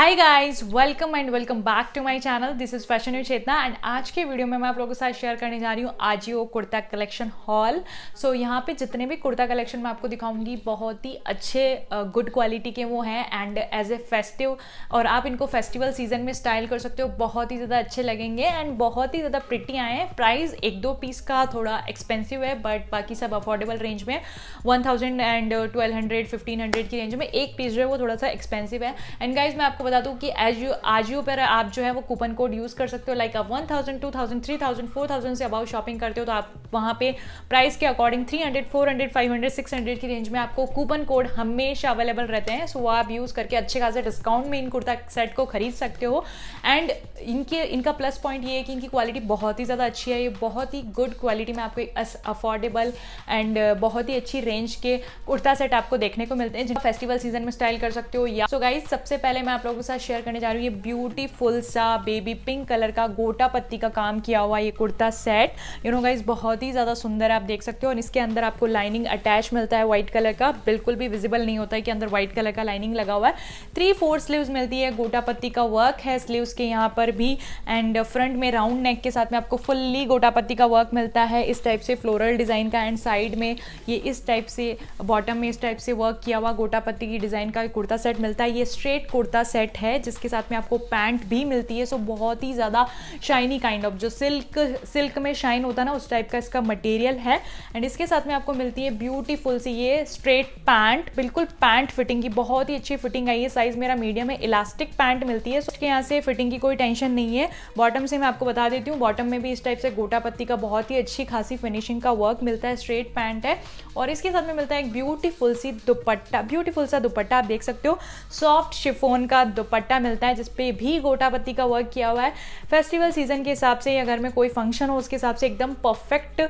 high guys welcome and welcome back to my channel this is fashion you Chetna and आज के video में मैं आप लोगों के साथ शेयर करने जा रही हूँ AJIO kurta collection haul so यहाँ पे जितने भी कुर्ता कलेक्शन मैं आपको दिखाऊंगी बहुत ही अच्छे गुड uh, क्वालिटी के वो हैं एंड एज ए फेस्टिव और आप इनको फेस्टिवल सीजन में स्टाइल कर सकते हो बहुत ही ज़्यादा अच्छे लगेंगे एंड बहुत ही ज़्यादा प्रिटी आए हैं प्राइस एक दो पीस का थोड़ा एक्सपेंसिव है बट बाकी सब अफोर्डेबल रेंज में one thousand and twelve hundred fifteen hundred की रेंज में एक पीस जो है वो थोड़ा सा एक्सपेंसिव है एंड गाइज मैं आपको बता दूँ कि एज यू आजियो पर आप जो है वो कूपन कोड यूज़ कर सकते हो लाइक आप one thousand two thousand three thousand four thousand से अबाउट शॉपिंग करते हो तो आप वहाँ पे प्राइस के according three hundred four hundred five hundred six hundred की रेंज में आपको कूपन कोड हमेशा अवेलेबल रहते हैं सो वो आप यूज़ करके अच्छे खासे डिस्काउंट में इन कुर्ता सेट को खरीद सकते हो एंड इनके इनका प्लस पॉइंट ये है कि इनकी क्वालिटी बहुत ही ज़्यादा अच्छी है ये बहुत ही गुड क्वालिटी में आपको अफोर्डेबल एंड बहुत ही अच्छी रेंज के कुर्ता सेट आपको देखने को मिलते हैं जिनका फेस्टिवल सीजन में स्टाइल कर सकते हो या सो so गाइज सबसे पहले मैं आप लोगों के साथ शेयर करने जा रही हूँ ये ब्यूटीफुल सा बेबी पिंक कलर का गोटा पत्ती का काम किया हुआ ये kurta set you know guys बहुत ही ज़्यादा सुंदर आप देख सकते हो और इसके अंदर आपको लाइनिंग अटैच मिलता है व्हाइट कलर का बिल्कुल भी विजिबल नहीं होता है कि अंदर व्हाइट कलर का लाइनिंग लगा हुआ है थ्री फोर स्लीव्स मिलती है गोटा पत्ती का वर्क है स्लीव्स के यहाँ पर भी एंड फ्रंट में राउंड नेक के साथ में आपको फुल्ली गोटा पत्ती का वर्क मिलता है इस टाइप से फ्लोरल डिज़ाइन का एंड साइड में ये इस टाइप से बॉटम में इस टाइप से वर्क किया हुआ गोटा पत्ती की डिज़ाइन का कुर्ता सेट मिलता है ये स्ट्रेट कुर्ता सेट सेट है जिसके साथ में आपको पैंट भी मिलती है सो बहुत ही ज़्यादा शाइनी काइंड ऑफ जो सिल्क सिल्क में शाइन होता ना उस टाइप का इसका मटेरियल है एंड इसके साथ में आपको मिलती है ब्यूटीफुल सी ये स्ट्रेट पैंट बिल्कुल पैंट फिटिंग की बहुत ही अच्छी फिटिंग आई है साइज़ मेरा मीडियम है इलास्टिक पैंट मिलती है सो उसके यहाँ से फिटिंग की कोई टेंशन नहीं है बॉटम से मैं आपको बता देती हूँ बॉटम में भी इस टाइप से गोटा पत्ती का बहुत ही अच्छी खासी फिनिशिंग का वर्क मिलता है स्ट्रेट पैंट है और इसके साथ में मिलता है एक ब्यूटीफुल सी दुपट्टा ब्यूटीफुल सा दुपट्टा आप देख सकते हो सॉफ्ट शिफोन का दुपट्टा मिलता है जिसपे भी गोटापत्ती का वर्क किया हुआ है फेस्टिवल सीजन के हिसाब से या घर में कोई फंक्शन हो उसके हिसाब से एकदम परफेक्ट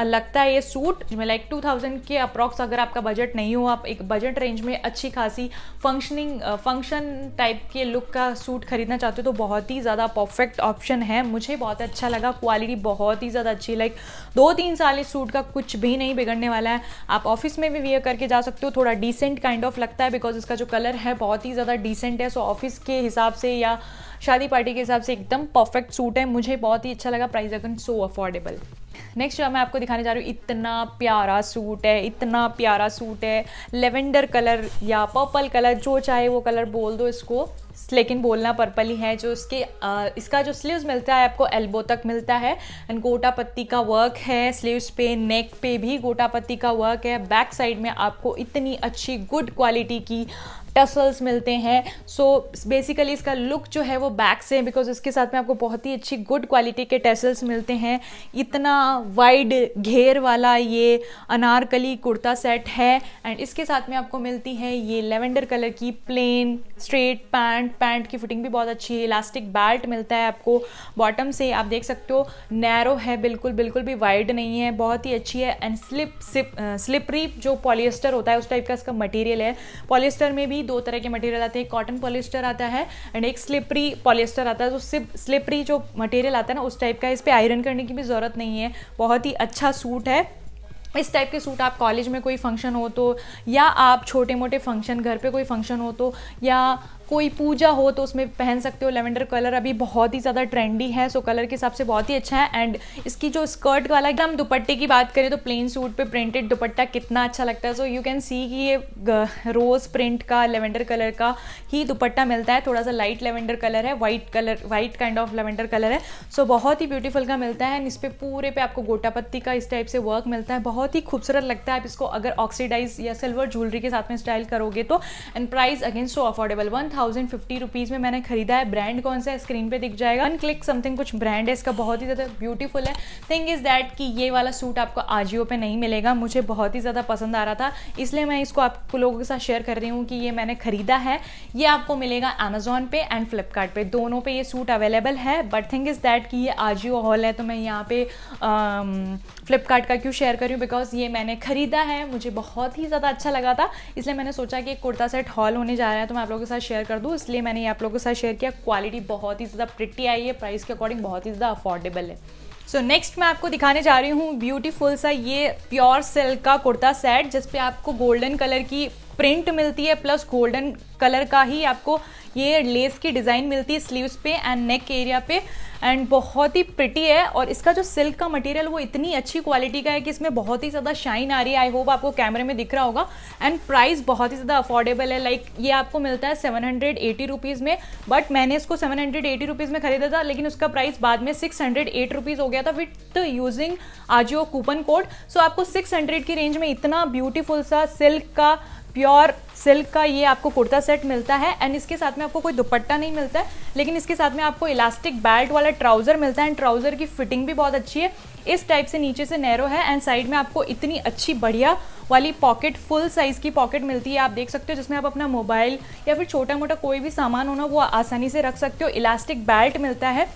लगता है ये सूट जिसमें लाइक टू थाउजेंड के अप्रॉक्स अगर आपका बजट नहीं हो आप एक बजट रेंज में अच्छी खासी फंक्शनिंग फंक्शन टाइप के लुक का सूट खरीदना चाहते हो तो बहुत ही ज़्यादा परफेक्ट ऑप्शन है मुझे बहुत अच्छा लगा क्वालिटी बहुत ही ज़्यादा अच्छी लाइक दो तीन साल इस सूट का कुछ भी नहीं बिगड़ने वाला है आप ऑफिस में भी वियर करके जा सकते हो थोड़ा डिसेंट काइंड ऑफ लगता है बिकॉज इसका जो कलर है बहुत ही ज़्यादा डिसेंट है सो ऑफिस के हिसाब से या शादी पार्टी के हिसाब से एकदम परफेक्ट सूट है मुझे बहुत ही अच्छा लगा प्राइस अगन सो अफोर्डेबल नेक्स्ट जो मैं आपको दिखाने जा रही हूँ इतना प्यारा सूट है इतना प्यारा सूट है लेवेंडर कलर या पर्पल कलर जो चाहे वो कलर बोल दो इसको लेकिन बोलना पर्पल ही है जो इसके आ, इसका जो स्लीव्स मिलता है आपको एल्बो तक मिलता है एंड गोटा पत्ती का वर्क है स्लीव्स पे नेक पे भी गोटा पत्ती का वर्क है बैक साइड में आपको इतनी अच्छी गुड क्वालिटी की टसल्स मिलते हैं सो so, बेसिकली इसका लुक जो है वो बैक से है बिकॉज इसके साथ में आपको बहुत ही अच्छी गुड क्वालिटी के टसल्स मिलते हैं इतना वाइड घेर वाला ये अनारकली कुर्ता सेट है एंड इसके साथ में आपको मिलती है ये लेवेंडर कलर की plain straight pant pant pant की फिटिंग भी बहुत अच्छी है इलास्टिक बेल्ट मिलता है आपको बॉटम से आप देख सकते हो नैरो है बिल्कुल बिल्कुल भी वाइड नहीं है बहुत ही अच्छी है एंड स्लिप स्लिपरी जो पॉलिएस्टर होता है उस टाइप का इसका मटेरियल है पॉलिएस्टर में भी दो तरह के मटेरियल आते हैं कॉटन पॉलिएस्टर आता है एंड एक स्लिपरी पॉलिएस्टर आता है तो स्लिपरी जो मटेरियल आता है ना उस टाइप का इस पर आयरन करने की भी ज़रूरत नहीं है बहुत ही अच्छा सूट है इस टाइप के सूट आप कॉलेज में कोई फंक्शन हो तो या आप छोटे मोटे फंक्शन घर पे कोई फंक्शन हो तो या कोई पूजा हो तो उसमें पहन सकते हो लेवेंडर कलर अभी बहुत ही ज़्यादा ट्रेंडी है सो कलर के हिसाब से बहुत ही अच्छा है एंड इसकी जो स्कर्ट वाला हम दुपट्टे की बात करें तो प्लेन सूट पे प्रिंटेड दुपट्टा कितना अच्छा लगता है सो यू कैन सी कि ये रोज़ प्रिंट का लेवेंडर कलर का ही दुपट्टा मिलता है थोड़ा सा लाइट लेवेंडर कलर है white colour white kind of lavender colour है सो बहुत ही ब्यूटीफुल का मिलता है एंड इस पर पूरे पे आपको गोटा पत्ती का इस टाइप से वर्क मिलता है बहुत ही खूबसूरत लगता है आप इसको अगर ऑक्सीडाइज या सिल्वर ज्वेलरी के साथ में स्टाइल करोगे तो and price again so affordable one thousand fifty rupees में मैंने खरीदा है ब्रांड कौन सा है स्क्रीन पे दिख जाएगा वन क्लिक समथिंग कुछ ब्रांड है इसका बहुत ही ज़्यादा ब्यूटीफुल है थिंग इज़ दैट कि ये वाला सूट आपको आजियो पे नहीं मिलेगा मुझे बहुत ही ज़्यादा पसंद आ रहा था इसलिए मैं इसको आप लोगों के साथ शेयर कर रही हूँ कि ये मैंने खरीदा है ये आपको मिलेगा अमेजोन पे एंड फ्लिपकार्ट दोनों पे ये सूट अवेलेबल है बट थिंग इज़ दैट कि ये आजियो हॉल है तो मैं यहाँ पे फ्लिपकार्ट का क्यों शेयर कर रही हूँ बिकॉज ये मैंने खरीदा है मुझे बहुत ही ज़्यादा अच्छा लगा था इसलिए मैंने सोचा कि एक कुर्ता सेट हॉल होने जा रहा है तो मैं आप लोगों के साथ शेयर कर दूँ इसलिए मैंने ये आप लोगों के साथ शेयर किया क्वालिटी बहुत ही ज़्यादा प्रिटी आई है प्राइस के अकॉर्डिंग बहुत ही ज़्यादा अफोर्डेबल है सो so, नेक्स्ट मैं आपको दिखाने जा रही हूँ ब्यूटीफुल सा ये प्योर सिल्क का कुर्ता सेट जिसपे आपको गोल्डन कलर की प्रिंट मिलती है प्लस गोल्डन कलर का ही आपको ये लेस की डिज़ाइन मिलती है स्लीव्स पे एंड नेक एरिया पे एंड बहुत ही प्रिटी है और इसका जो सिल्क का मटेरियल वो इतनी अच्छी क्वालिटी का है कि इसमें बहुत ही ज़्यादा शाइन आ रही है आई होप आपको कैमरे में दिख रहा होगा एंड प्राइस बहुत ही ज़्यादा अफोर्डेबल है लाइक like, ये आपको मिलता है सेवन हंड्रेड एटी रुपीज़ में बट मैंने इसको सेवन हंड्रेड एटी रुपीज़ में खरीदा था लेकिन उसका प्राइस बाद में सिक्स हंड्रेड एट रुपीज़ हो गया था with using AJIO coupon code so आपको सिक्स हंड्रेड की रेंज में इतना ब्यूटीफुल सा सिल्क का प्योर सिल्क का ये आपको कुर्ता सेट मिलता है एंड इसके साथ में आपको कोई दुपट्टा नहीं मिलता है लेकिन इसके साथ में आपको इलास्टिक बेल्ट वाला ट्राउज़र मिलता है एंड ट्राउज़र की फिटिंग भी बहुत अच्छी है इस टाइप से नीचे से नैरो है एंड साइड में आपको इतनी अच्छी बढ़िया वाली पॉकेट फुल साइज़ की पॉकेट मिलती है आप देख सकते हो जिसमें आप अपना मोबाइल या फिर छोटा मोटा कोई भी सामान होना वो आसानी से रख सकते हो इलास्टिक बेल्ट मिलता है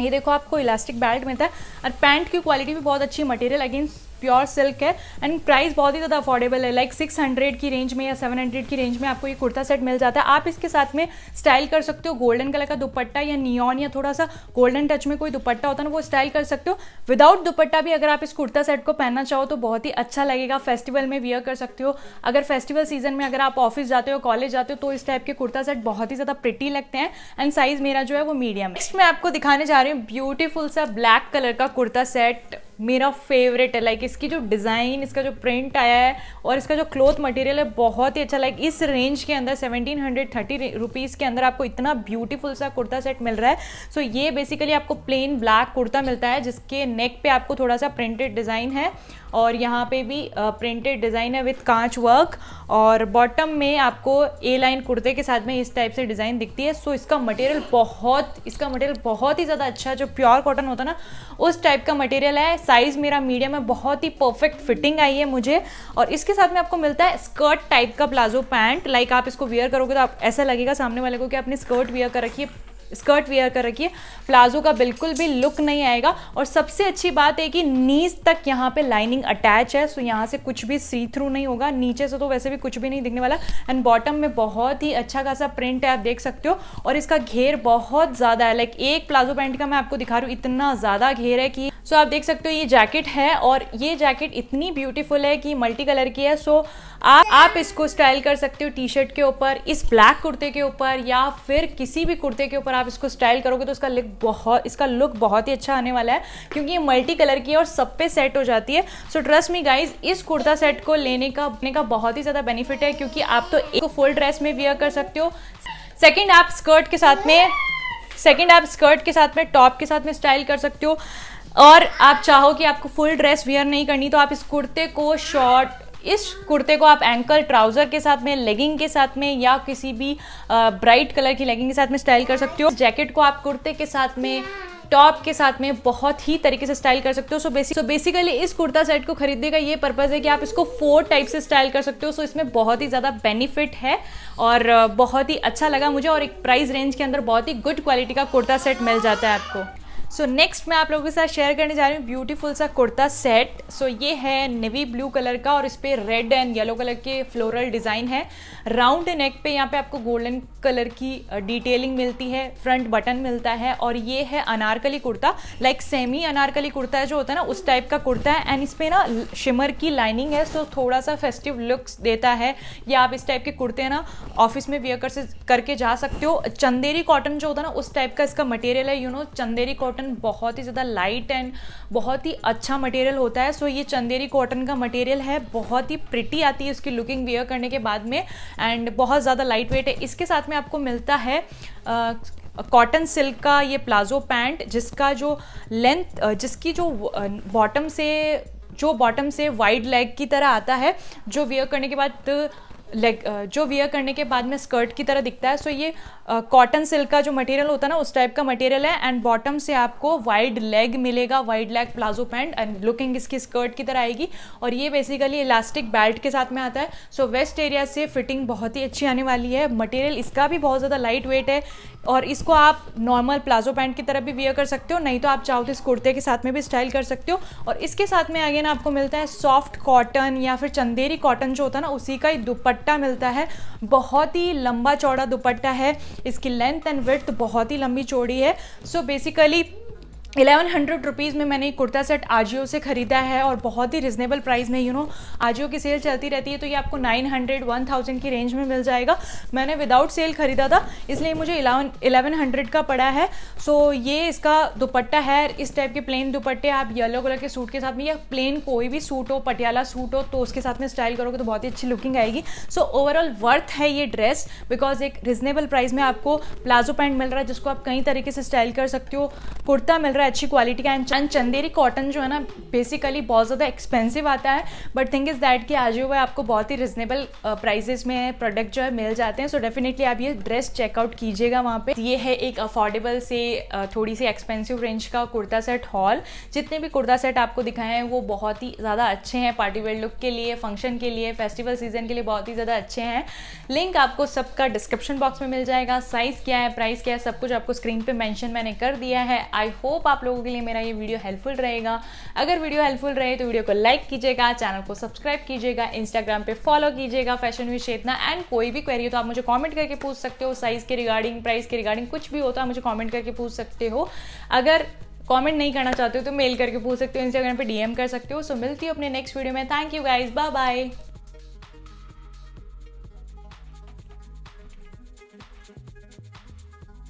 ये देखो आपको इलास्टिक बेल्ट मिलता है और पैंट की क्वालिटी भी बहुत अच्छी मटेरियल अगेंस्ट प्योर सिल्क है एंड प्राइस बहुत ही ज़्यादा अफोर्डेबल है लाइक सिक्स हंड्रेड की रेंज में या सेवन हंड्रेड की रेंज में आपको ये कुर्ता सेट मिल जाता है आप इसके साथ में स्टाइल कर सकते हो गोल्डन कलर का दुपट्टा या नियॉन या थोड़ा सा गोल्डन टच में कोई दुपट्टा होता है ना वो स्टाइल कर सकते हो विदाउट दुपट्टा भी अगर आप इस कुर्ता सेट को पहनना चाहो तो बहुत ही अच्छा लगेगा फेस्टिवल में वियर कर सकते हो अगर फेस्टिवल सीजन में अगर आप ऑफिस जाते हो कॉलेज जाते हो तो इस टाइप के कुर्ता सेट बहुत ही ज़्यादा प्रिटी लगते हैं एंड साइज मेरा जो है वो मीडियम नेक्स्ट मैं आपको दिखाने जा रही हूँ ब्यूटीफुल सा ब्लैक कलर का कुर्ता सेट मेरा फेवरेट है लाइक इसकी जो डिज़ाइन इसका जो प्रिंट आया है और इसका जो क्लोथ मटेरियल है बहुत ही अच्छा लाइक इस रेंज के अंदर सेवनटीन हंड्रेड थर्टी रुपीज़ के अंदर आपको इतना ब्यूटीफुल सा कुर्ता सेट मिल रहा है सो so, ये बेसिकली आपको प्लेन ब्लैक कुर्ता मिलता है जिसके नेक पे आपको थोड़ा सा प्रिंटेड डिज़ाइन है और यहाँ पे भी प्रिंटेड डिज़ाइन है विथ कांच वर्क और बॉटम में आपको ए लाइन कुर्ते के साथ में इस टाइप से डिज़ाइन दिखती है सो इसका मटेरियल बहुत इसका मटेरियल बहुत ही ज़्यादा अच्छा है जो प्योर कॉटन होता ना उस टाइप का मटेरियल है साइज़ मेरा मीडियम है बहुत ही परफेक्ट फिटिंग आई है मुझे और इसके साथ में आपको मिलता है स्कर्ट टाइप का प्लाजो पैंट लाइक आप इसको वियर करोगे तो आप ऐसा लगेगा सामने वाले को कि आपने स्कर्ट वियर कर रखी है स्कर्ट वेयर कर रखी है प्लाजो का बिल्कुल भी लुक नहीं आएगा और सबसे अच्छी बात है कि नीज तक यहाँ पे लाइनिंग अटैच है सो यहाँ से कुछ भी सी थ्रू नहीं होगा नीचे से तो वैसे भी कुछ भी नहीं दिखने वाला एंड बॉटम में बहुत ही अच्छा खासा प्रिंट है आप देख सकते हो और इसका घेर बहुत ज़्यादा है लाइक एक प्लाजो पैंट का मैं आपको दिखा रहा हूँ इतना ज़्यादा घेर है कि सो so, आप देख सकते हो ये जैकेट है और ये जैकेट इतनी ब्यूटीफुल है कि मल्टी कलर की है सो so, आप आप इसको स्टाइल कर सकते हो टी शर्ट के ऊपर इस ब्लैक कुर्ते के ऊपर या फिर किसी भी कुर्ते के ऊपर आप इसको स्टाइल करोगे तो इसका लुक बहुत इसका लुक बहुत ही अच्छा आने वाला है क्योंकि ये मल्टी कलर की है और सब पे सेट हो जाती है सो ट्रस्ट मी गाइज इस कुर्ता सेट को लेने का अपने का बहुत ही ज़्यादा बेनिफिट है क्योंकि आप तो एक फुल ड्रेस में वियर कर सकते हो सेकेंड आप स्कर्ट के साथ में सेकेंड आप स्कर्ट के साथ में टॉप के साथ में स्टाइल कर सकते हो और आप चाहो कि आपको फुल ड्रेस वेयर नहीं करनी तो आप इस कुर्ते को शॉर्ट इस कुर्ते को आप एंकल ट्राउज़र के साथ में लेगिंग के साथ में या किसी भी ब्राइट कलर की लेगिंग के साथ में स्टाइल कर सकते हो जैकेट को आप कुर्ते के साथ में टॉप के साथ में बहुत ही तरीके से स्टाइल कर सकते हो सो बेसिक सो बेसिकली इस कुर्ता सेट को खरीदने का ये पर्पज़ है कि आप इसको फोर टाइप से स्टाइल कर सकते हो सो so, इसमें बहुत ही ज़्यादा बेनिफिट है और बहुत ही अच्छा लगा मुझे और एक प्राइस रेंज के अंदर बहुत ही गुड क्वालिटी का कुर्ता सेट मिल जाता है आपको सो so, नेक्स्ट मैं आप लोगों के साथ शेयर करने जा रही हूँ ब्यूटीफुल सा कुर्ता सेट सो so, ये है नेवी ब्लू कलर का और इस पर रेड एंड येलो कलर के फ्लोरल डिज़ाइन है राउंड नेक पे यहाँ पे आपको गोल्डन कलर की डिटेलिंग मिलती है फ्रंट बटन मिलता है और ये है अनारकली कुर्ता लाइक सेमी अनारकली कुर्ता जो होता है ना उस टाइप का कुर्ता है एंड इस पर ना शिमर की लाइनिंग है सो तो so थोड़ा सा फेस्टिव लुक्स देता है या आप इस टाइप के कुर्ते ना ऑफिस में वेयर कर से करके जा सकते हो चंदेरी कॉटन जो होता है ना उस टाइप का इसका मटेरियल है you know Chanderi cotton cotton बहुत ही ज़्यादा लाइट एंड बहुत ही अच्छा मटेरियल होता है सो ये चंदेरी कॉटन का मटेरियल है बहुत ही प्रिटी आती है उसकी लुकिंग वेयर करने के बाद में एंड बहुत ज़्यादा लाइट वेट है इसके साथ में आपको मिलता है कॉटन सिल्क का ये प्लाजो पैंट जिसका जो लेंथ जिसकी जो बॉटम से जो बॉटम से वाइड लेग की तरह आता है जो वेयर करने के बाद लेग uh, जो वियर करने के बाद में स्कर्ट की तरह दिखता है सो ये कॉटन uh, सिल्क का जो मटेरियल होता है ना उस टाइप का मटेरियल है एंड बॉटम से आपको वाइड लेग मिलेगा wide leg palazzo pant and looking इसकी स्कर्ट की तरह आएगी और ये बेसिकली इलास्टिक बेल्ट के साथ में आता है सो वेस्ट एरिया से फिटिंग बहुत ही अच्छी आने वाली है मटेरियल इसका भी बहुत ज़्यादा लाइट वेट है और इसको आप नॉर्मल प्लाजो पैंट की तरह भी वियर कर सकते हो नहीं तो आप चाहो तो इस कुर्ते के साथ में भी स्टाइल कर सकते हो और इसके साथ में आगे ना आपको मिलता है सॉफ्ट कॉटन या फिर चंदेरी कॉटन जो होता है ना उसी का ही दुपट्टा दुपट्टा मिलता है बहुत ही लंबा चौड़ा दुपट्टा है इसकी लेंथ एंड विर्थ बहुत ही लंबी चौड़ी है so so basically eleven hundred rupees में मैंने एक कुर्ता सेट आजियो से ख़रीदा है और बहुत ही रिजनेबल प्राइस में यू नो आजियो की सेल चलती रहती है तो ये आपको नाइन हंड्रेड वन थाउजेंड की रेंज में मिल जाएगा मैंने विदाउट सेल ख़रीदा था इसलिए मुझे इलेवन एलेवन हंड्रेड का पड़ा है सो ये इसका दुपट्टा है इस टाइप के प्लेन दुपट्टे आप येलो कलर के सूट के साथ में या प्लेन कोई भी सूट हो पटियाला सूट हो तो उसके साथ में स्टाइल करोगे तो बहुत ही अच्छी लुकिंग आएगी सो ओवरऑल वर्थ है ये ड्रेस बिकॉज एक रिजनेबल प्राइस में आपको प्लाजो पैंट मिल रहा है जिसको आप कई तरीके से स्टाइल कर सकते हो कुर्ता मिल रहा रहा अच्छी क्वालिटी का एंड चंदेरी कॉटन जो है ना बेसिकली बहुत ज़्यादा एक्सपेंसिव आता है बट थिंक इज़ दैट कि आज हुआ आपको बहुत ही रिजनेबल प्राइजेस uh, में प्रोडक्ट जो है मिल जाते हैं सो डेफिनेटली आप ये ड्रेस चेकआउट कीजिएगा वहाँ पर ये है एक अफोर्डेबल से uh, थोड़ी सी एक्सपेंसिव रेंज का कुर्ता सेट हॉल जितने भी कुर्ता सेट आपको दिखाए हैं वो बहुत ही ज़्यादा अच्छे हैं पार्टी वेयर लुक के लिए फंक्शन के लिए फेस्टिवल सीजन के लिए बहुत ही ज़्यादा अच्छे हैं लिंक आपको सबका डिस्क्रिप्शन बॉक्स में मिल जाएगा साइज़ क्या है प्राइस क्या है सब कुछ आपको स्क्रीन पे मेंशन मैंने कर दिया है आई होप आप लोगों के लिए मेरा ये वीडियो हेल्पफुल रहेगा अगर वीडियो हेल्पफुल रहे तो वीडियो को लाइक कीजिएगा चैनल को सब्सक्राइब कीजिएगा इंस्टाग्राम पे फॉलो कीजिएगा फैशन विश चेतना एंड कोई भी क्वेरी हो तो आप मुझे कॉमेंट करके पूछ सकते हो साइज़ के रिगार्डिंग प्राइस के रिगार्डिंग कुछ भी हो तो आप मुझे कॉमेंट करके पूछ सकते हो अगर कमेंट नहीं करना चाहते हो तो मेल करके पूछ सकते हो इंस्टाग्राम पे डीएम कर सकते हो सो मिलती हूँ अपने नेक्स्ट वीडियो में thank you guys bye bye